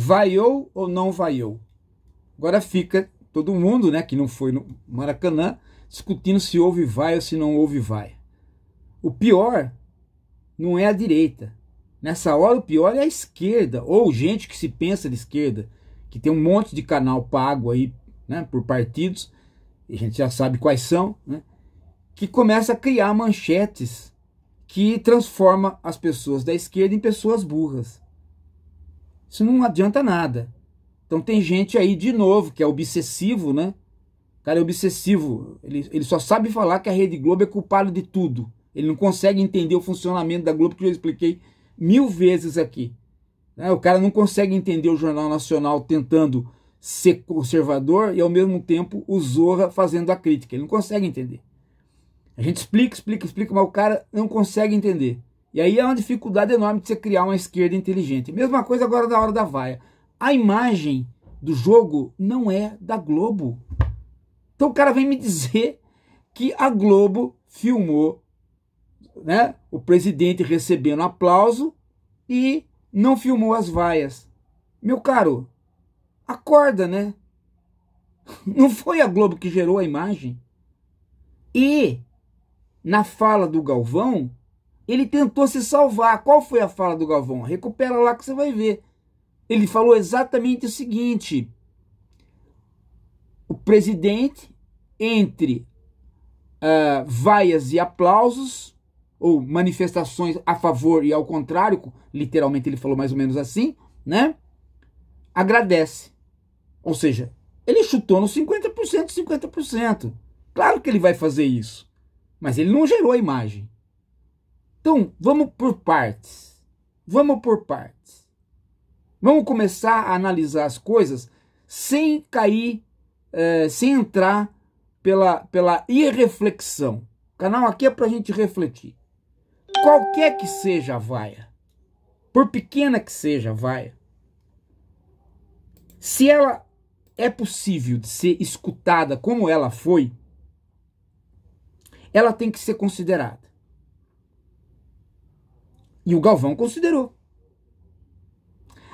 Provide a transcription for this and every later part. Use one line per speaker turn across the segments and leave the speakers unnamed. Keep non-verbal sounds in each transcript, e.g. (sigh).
vaiou ou não vaiou? Agora fica todo mundo, né, que não foi no Maracanã, discutindo se houve vai ou se não houve vai. O pior não é a direita. Nessa hora o pior é a esquerda, ou gente que se pensa de esquerda, que tem um monte de canal pago aí, né, por partidos, e a gente já sabe quais são, né, que começa a criar manchetes que transforma as pessoas da esquerda em pessoas burras. Isso não adianta nada. Então tem gente aí de novo que é obsessivo, né? O cara é obsessivo. Ele, ele só sabe falar que a Rede Globo é culpada de tudo. Ele não consegue entender o funcionamento da Globo, que eu expliquei mil vezes aqui. É, o cara não consegue entender o Jornal Nacional tentando ser conservador e ao mesmo tempo o Zorra fazendo a crítica. Ele não consegue entender. A gente explica, explica, explica, mas o cara não consegue entender. E aí é uma dificuldade enorme de você criar uma esquerda inteligente. Mesma coisa agora da hora da vaia. A imagem do jogo não é da Globo. Então o cara vem me dizer que a Globo filmou né, o presidente recebendo aplauso e não filmou as vaias. Meu caro, acorda, né? (laughs) Não foi a Globo que gerou a imagem. E na fala do Galvão, ele tentou se salvar. Qual foi a fala do Galvão? Recupera lá que você vai ver. Ele falou exatamente o seguinte: o presidente, entre uh, vaias e aplausos, ou manifestações a favor e ao contrário, literalmente ele falou mais ou menos assim, né? Agradece. Ou seja, ele chutou no 50%, 50%. Claro que ele vai fazer isso, mas ele não gerou a imagem. Então, vamos por partes. Vamos por partes. Vamos começar a analisar as coisas sem cair, é, sem entrar pela, pela irreflexão. O canal aqui é para a gente refletir. Qualquer que seja a vaia, por pequena que seja a vaia, se ela é possível de ser escutada como ela foi, ela tem que ser considerada. E o Galvão considerou.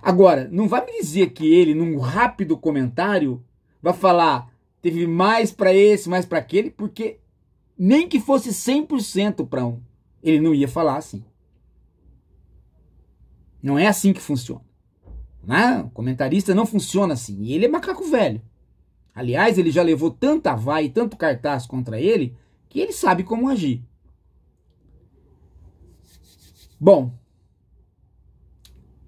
Agora, não vai me dizer que ele, num rápido comentário, vai falar teve mais para esse, mais para aquele, porque nem que fosse 100% para um, ele não ia falar assim. Não é assim que funciona. Não, né? comentarista não funciona assim. E ele é macaco velho. Aliás, ele já levou tanta vai e tanto cartaz contra ele que ele sabe como agir. Bom,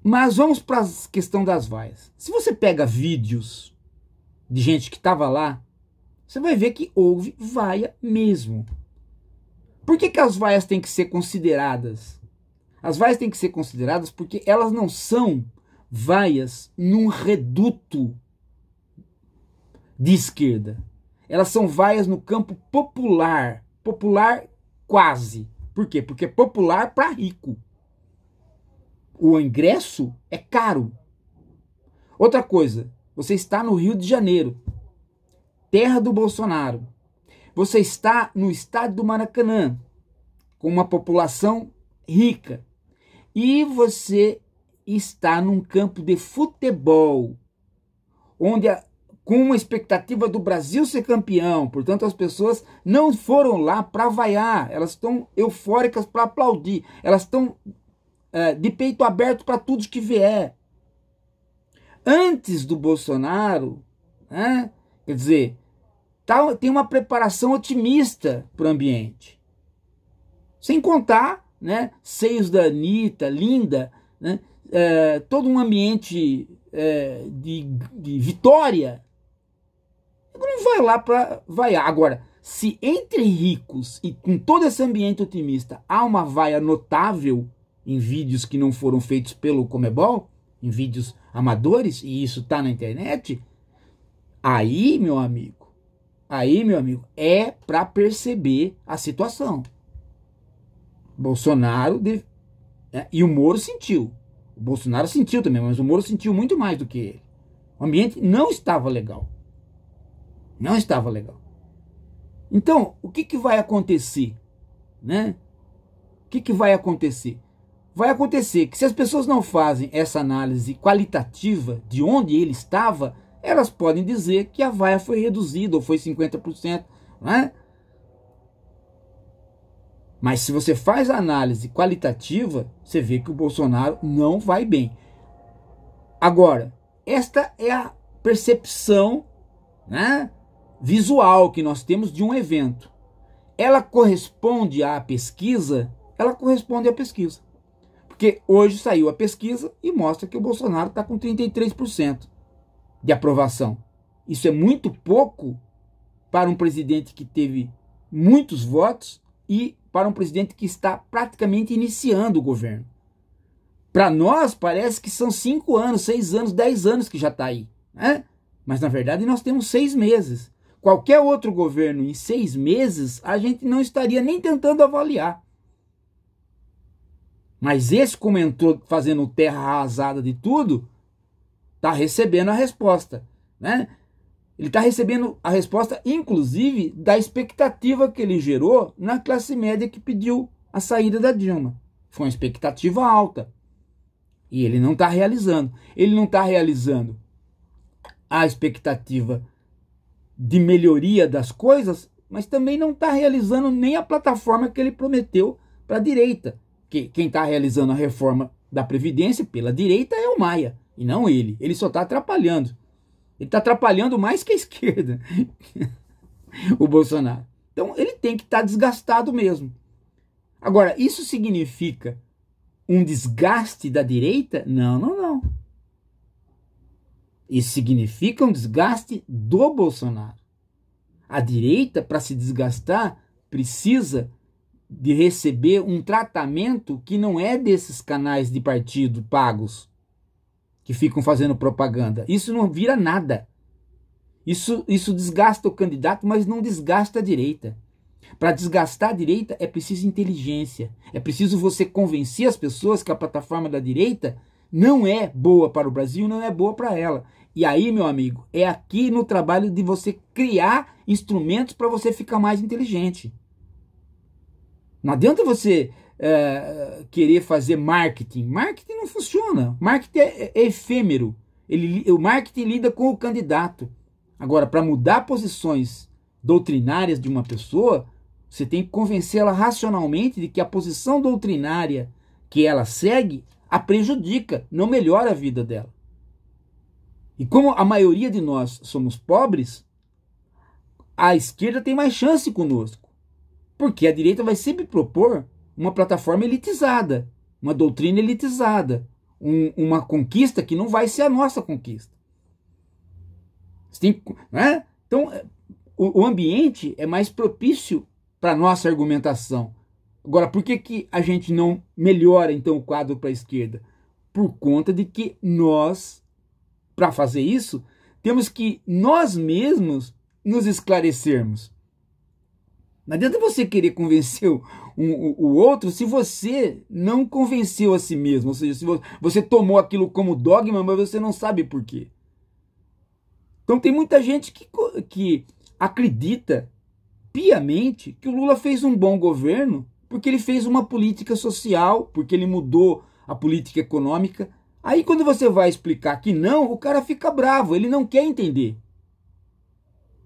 mas vamos para a questão das vaias. Se você pega vídeos de gente que estava lá, você vai ver que houve vaia mesmo. Por que, que as vaias têm que ser consideradas? As vaias têm que ser consideradas porque elas não são vaias num reduto de esquerda. Elas são vaias no campo popular, popular quase. Por quê? Porque é popular para rico. O ingresso é caro. Outra coisa, você está no Rio de Janeiro, terra do Bolsonaro. Você está no estádio do Maracanã, com uma população rica. E você está num campo de futebol, onde a, com uma expectativa do Brasil ser campeão. Portanto, as pessoas não foram lá para vaiar, elas estão eufóricas para aplaudir, elas estão é, de peito aberto para tudo que vier. Antes do Bolsonaro, né, quer dizer, tá, tem uma preparação otimista para o ambiente. Sem contar, né, seios da Anitta, linda, né, é, todo um ambiente é, de, de vitória não vai lá para vaiar. Agora, se entre ricos e com todo esse ambiente otimista há uma vaia notável em vídeos que não foram feitos pelo Comebol, em vídeos amadores, e isso está na internet, aí, meu amigo, aí, meu amigo, é para perceber a situação. Bolsonaro deve, né, e o Moro sentiu. O Bolsonaro sentiu também, mas o Moro sentiu muito mais do que ele. O ambiente não estava legal. Não estava legal. Então, o que, que vai acontecer? Né? O que, que vai acontecer? Vai acontecer que se as pessoas não fazem essa análise qualitativa de onde ele estava, elas podem dizer que a vaia foi reduzida ou foi 50%, né? Mas se você faz a análise qualitativa, você vê que o Bolsonaro não vai bem. Agora, esta é a percepção, né? visual que nós temos de um evento, ela corresponde à pesquisa? Ela corresponde à pesquisa. Porque hoje saiu a pesquisa e mostra que o Bolsonaro está com 33% de aprovação. Isso é muito pouco para um presidente que teve muitos votos e para um presidente que está praticamente iniciando o governo. Para nós, parece que são cinco anos, seis anos, dez anos que já está aí. Né? Mas na verdade, nós temos seis meses qualquer outro governo em seis meses, a gente não estaria nem tentando avaliar. Mas esse comentou fazendo terra arrasada de tudo, está recebendo a resposta. Né? Ele está recebendo a resposta, inclusive, da expectativa que ele gerou na classe média que pediu a saída da Dilma. Foi uma expectativa alta. E ele não está realizando. Ele não está realizando a expectativa de melhoria das coisas, mas também não está realizando nem a plataforma que ele prometeu para a direita. Que quem está realizando a reforma da Previdência pela direita é o Maia, e não ele. Ele só está atrapalhando. Ele está atrapalhando mais que a esquerda, (laughs) o Bolsonaro. Então ele tem que estar tá desgastado mesmo. Agora, isso significa um desgaste da direita? Não, não, isso significa um desgaste do Bolsonaro. A direita, para se desgastar, precisa de receber um tratamento que não é desses canais de partido pagos que ficam fazendo propaganda. Isso não vira nada. Isso, isso desgasta o candidato, mas não desgasta a direita. Para desgastar a direita é preciso inteligência. É preciso você convencer as pessoas que a plataforma da direita não é boa para o Brasil, não é boa para ela. E aí, meu amigo, é aqui no trabalho de você criar instrumentos para você ficar mais inteligente. Não adianta você é, querer fazer marketing. Marketing não funciona. Marketing é, é, é efêmero. Ele, o marketing lida com o candidato. Agora, para mudar posições doutrinárias de uma pessoa, você tem que convencê-la racionalmente de que a posição doutrinária que ela segue a prejudica, não melhora a vida dela. E como a maioria de nós somos pobres, a esquerda tem mais chance conosco. Porque a direita vai sempre propor uma plataforma elitizada, uma doutrina elitizada, um, uma conquista que não vai ser a nossa conquista. Tem, né? Então, o, o ambiente é mais propício para a nossa argumentação. Agora, por que, que a gente não melhora então o quadro para a esquerda? Por conta de que nós para fazer isso, temos que nós mesmos nos esclarecermos. Não adianta você querer convencer o, o, o outro se você não convenceu a si mesmo. Ou seja, se você tomou aquilo como dogma, mas você não sabe por quê. Então tem muita gente que, que acredita piamente que o Lula fez um bom governo porque ele fez uma política social, porque ele mudou a política econômica, Aí quando você vai explicar que não, o cara fica bravo, ele não quer entender.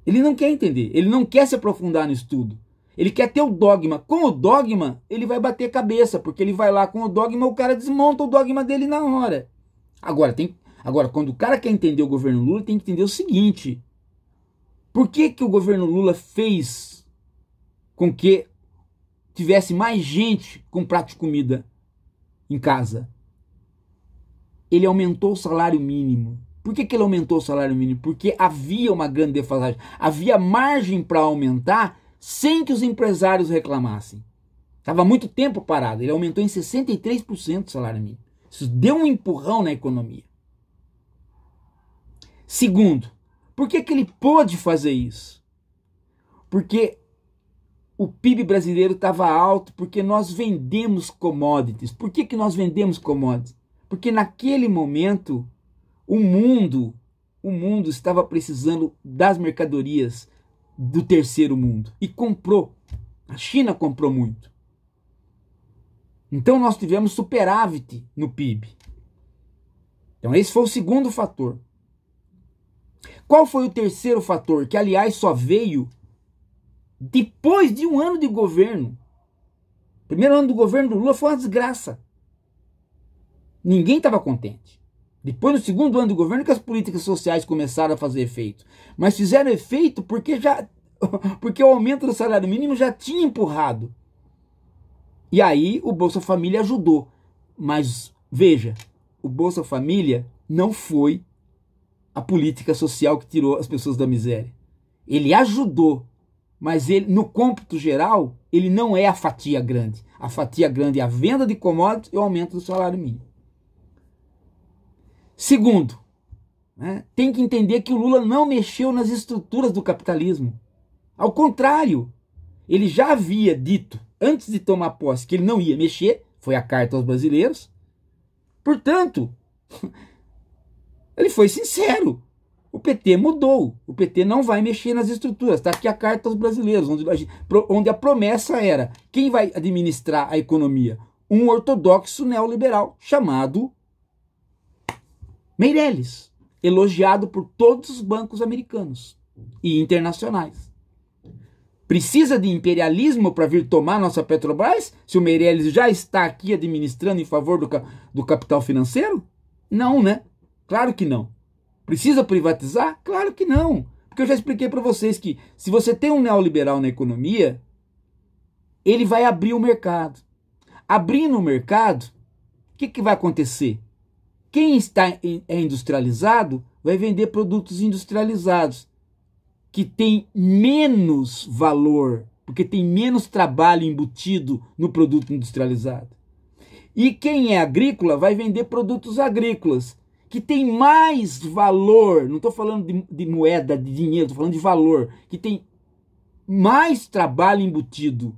Ele não quer entender, ele não quer se aprofundar no estudo. Ele quer ter o dogma. Com o dogma, ele vai bater cabeça, porque ele vai lá com o dogma, o cara desmonta o dogma dele na hora. Agora, tem, agora quando o cara quer entender o governo Lula, tem que entender o seguinte: por que, que o governo Lula fez com que tivesse mais gente com prato de comida em casa? ele aumentou o salário mínimo. Por que, que ele aumentou o salário mínimo? Porque havia uma grande defasagem, havia margem para aumentar sem que os empresários reclamassem. Estava muito tempo parado, ele aumentou em 63% o salário mínimo. Isso deu um empurrão na economia. Segundo, por que, que ele pôde fazer isso? Porque o PIB brasileiro estava alto, porque nós vendemos commodities. Por que, que nós vendemos commodities? Porque naquele momento o mundo, o mundo estava precisando das mercadorias do terceiro mundo e comprou. A China comprou muito. Então nós tivemos superávit no PIB. Então esse foi o segundo fator. Qual foi o terceiro fator que aliás só veio depois de um ano de governo? primeiro ano do governo do Lula foi uma desgraça. Ninguém estava contente. Depois, no segundo ano do governo, que as políticas sociais começaram a fazer efeito. Mas fizeram efeito porque já (laughs) porque o aumento do salário mínimo já tinha empurrado. E aí o Bolsa Família ajudou. Mas veja, o Bolsa Família não foi a política social que tirou as pessoas da miséria. Ele ajudou, mas ele no cômputo geral, ele não é a fatia grande. A fatia grande é a venda de commodities e o aumento do salário mínimo. Segundo, né, tem que entender que o Lula não mexeu nas estruturas do capitalismo. Ao contrário, ele já havia dito, antes de tomar posse, que ele não ia mexer, foi a carta aos brasileiros. Portanto, (laughs) ele foi sincero. O PT mudou. O PT não vai mexer nas estruturas. Está aqui a carta aos brasileiros, onde onde a promessa era: quem vai administrar a economia? Um ortodoxo neoliberal chamado Meirelles, elogiado por todos os bancos americanos e internacionais. Precisa de imperialismo para vir tomar nossa Petrobras se o Meirelles já está aqui administrando em favor do, do capital financeiro? Não, né? Claro que não. Precisa privatizar? Claro que não. Porque eu já expliquei para vocês que se você tem um neoliberal na economia, ele vai abrir o mercado. Abrindo o mercado, o que, que vai acontecer? Quem está é industrializado vai vender produtos industrializados que tem menos valor, porque tem menos trabalho embutido no produto industrializado. E quem é agrícola vai vender produtos agrícolas que tem mais valor, não estou falando de, de, moeda, de dinheiro, estou falando de valor, que tem mais trabalho embutido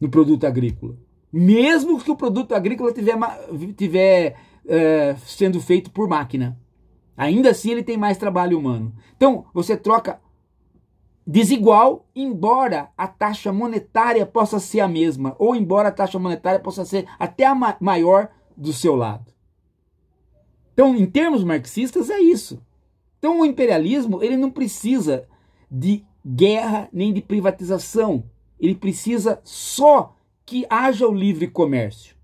no produto agrícola. Mesmo que o produto agrícola tiver, tiver é, sendo feito por máquina. Ainda assim, ele tem mais trabalho humano. Então, você troca desigual, embora a taxa monetária possa ser a mesma, ou embora a taxa monetária possa ser até a ma maior do seu lado. Então, em termos marxistas, é isso. Então, o imperialismo ele não precisa de guerra nem de privatização. Ele precisa só que haja o livre comércio.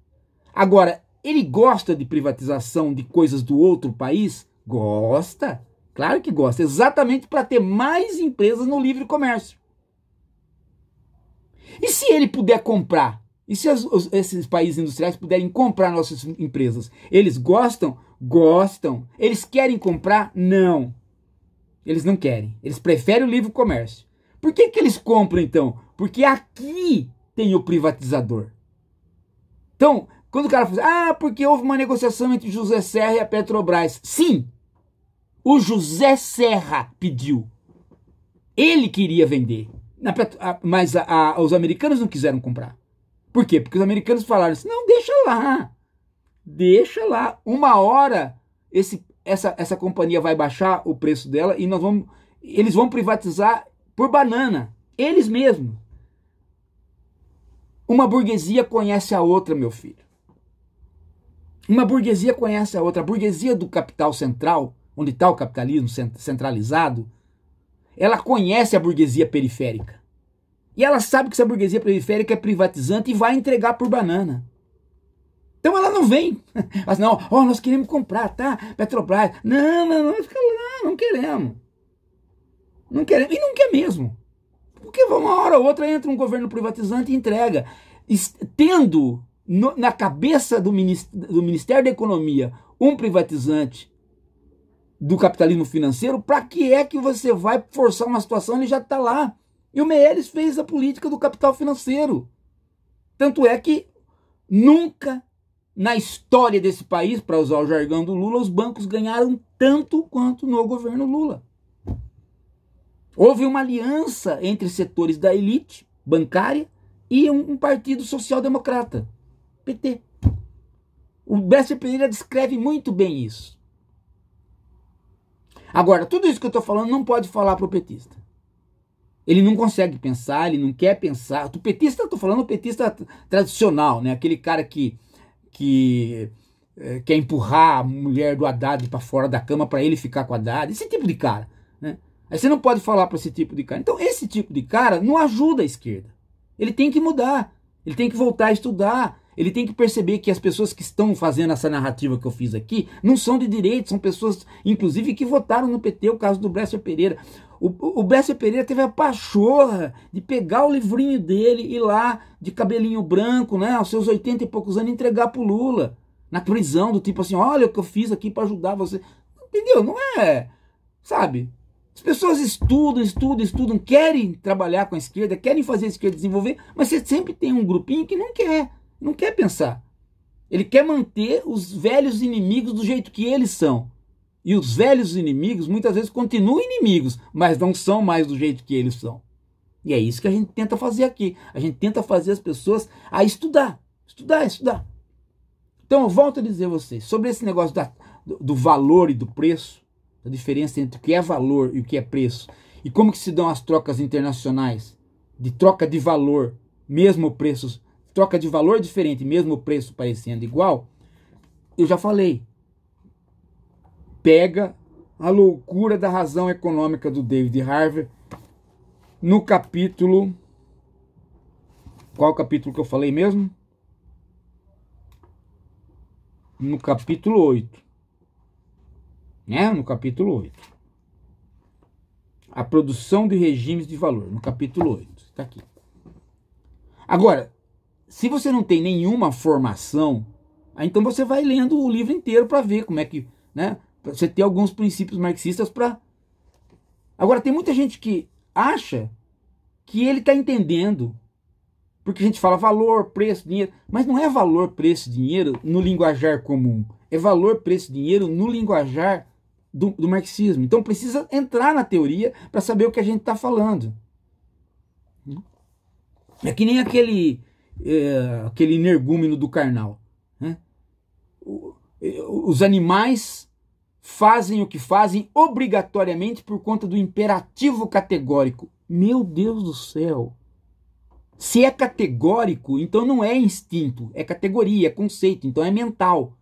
Agora, ele gosta de privatização de coisas do outro país? Gosta. Claro que gosta, exatamente para ter mais empresas no livre comércio. E se ele puder comprar? E se as, os, esses países industriais puderem comprar nossas empresas? Eles gostam? Gostam. Eles querem comprar? Não. Eles não querem. Eles preferem o livre comércio. Por que, que eles compram então? Porque aqui tem o privatizador. Então, quando o cara fala, assim, ah, porque houve uma negociação entre José Serra e a Petrobras. Sim, o José Serra pediu. Ele queria vender, mas a, a, os americanos não quiseram comprar. Por quê? Porque os americanos falaram assim, não, deixa lá, deixa lá. Uma hora esse, essa, essa companhia vai baixar o preço dela e nós vamos, eles vão privatizar por banana, eles mesmos. Uma burguesia conhece a outra, meu filho. Uma burguesia conhece a outra. A burguesia do capital central, onde está o capitalismo centralizado, ela conhece a burguesia periférica. E ela sabe que essa burguesia periférica é privatizante e vai entregar por banana. Então ela não vem. Mas (laughs) assim, não, oh, nós queremos comprar, tá? Petrobras. Não, não, não, não queremos. Não queremos. E não quer mesmo. Porque uma hora ou outra entra um governo privatizante e entrega. Tendo no, na cabeça do, do Ministério da Economia um privatizante do capitalismo financeiro, para que é que você vai forçar uma situação? Ele já está lá. E o Meirelles fez a política do capital financeiro. Tanto é que nunca na história desse país, para usar o jargão do Lula, os bancos ganharam tanto quanto no governo Lula. Houve uma aliança entre setores da elite bancária e um partido social-democrata. PT. O Beste Pereira descreve muito bem isso. Agora, tudo isso que eu estou falando não pode falar para o petista. Ele não consegue pensar, ele não quer pensar. O petista, estou falando o petista tradicional, né? aquele cara que, que é, quer empurrar a mulher do Haddad para fora da cama para ele ficar com a Haddad. Esse tipo de cara. Né? Aí você não pode falar para esse tipo de cara. Então, esse tipo de cara não ajuda a esquerda. Ele tem que mudar, ele tem que voltar a estudar, ele tem que perceber que as pessoas que estão fazendo essa narrativa que eu fiz aqui não são de direito, são pessoas, inclusive, que votaram no PT, o caso do Bresser Pereira. O, o Bresser Pereira teve a pachorra de pegar o livrinho dele e ir lá, de cabelinho branco, né, aos seus 80 e poucos anos, entregar pro Lula. Na prisão, do tipo assim, olha o que eu fiz aqui para ajudar você. Entendeu? Não é, sabe? As pessoas estudam, estudam, estudam, querem trabalhar com a esquerda, querem fazer a esquerda desenvolver, mas você sempre tem um grupinho que não quer. Não quer pensar. Ele quer manter os velhos inimigos do jeito que eles são. E os velhos inimigos muitas vezes continuam inimigos, mas não são mais do jeito que eles são. E é isso que a gente tenta fazer aqui. A gente tenta fazer as pessoas a estudar, estudar, estudar. Então eu volto a dizer a vocês sobre esse negócio da, do, do valor e do preço, a diferença entre o que é valor e o que é preço, e como que se dão as trocas internacionais de troca de valor, mesmo preços troca de valor diferente, mesmo o preço parecendo igual, eu já falei. Pega a loucura da razão econômica do David Harvey no capítulo. Qual capítulo que eu falei mesmo? No capítulo 8. Né? No capítulo 8. A produção de regimes de valor, no capítulo 8. Está aqui. Agora, se você não tem nenhuma formação, ah, então você vai lendo o livro inteiro para ver como é que, né? Você tem alguns princípios marxistas para. Agora tem muita gente que acha que ele está entendendo, porque a gente fala valor, preço, dinheiro, mas não é valor, preço, dinheiro no linguajar comum, é valor, preço, dinheiro no linguajar do, do marxismo. Então precisa entrar na teoria para saber o que a gente está falando. Hum? É que nem aquele é, aquele energúmeno do carnal. Né? Os animais fazem o que fazem obrigatoriamente por conta do imperativo categórico. Meu Deus do céu! Se é categórico, então não é instinto, é categoria, é conceito, então é mental.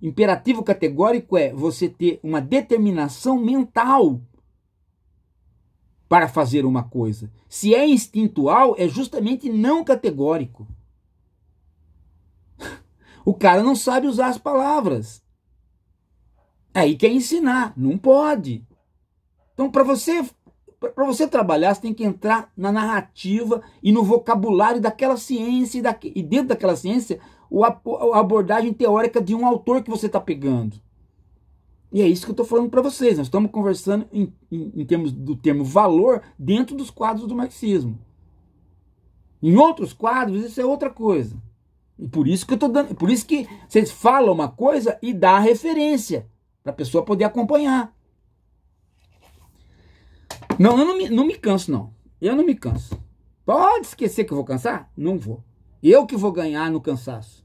Imperativo categórico é você ter uma determinação mental para fazer uma coisa. Se é instintual, é justamente não categórico. (laughs) O cara não sabe usar as palavras. Aí quer ensinar, não pode. Então, para você para você trabalhar, você tem que entrar na narrativa e no vocabulário daquela ciência e, da, e dentro daquela ciência, o, a, a abordagem teórica de um autor que você está pegando. E é isso que eu estou falando para vocês. Nós estamos conversando em, em, em, termos do termo valor dentro dos quadros do marxismo. Em outros quadros, isso é outra coisa. E por isso que eu estou dando. Por isso que vocês falam uma coisa e dá a referência para a pessoa poder acompanhar. Não, eu não me, não me canso, não. Eu não me canso. Pode esquecer que eu vou cansar? Não vou. Eu que vou ganhar no cansaço.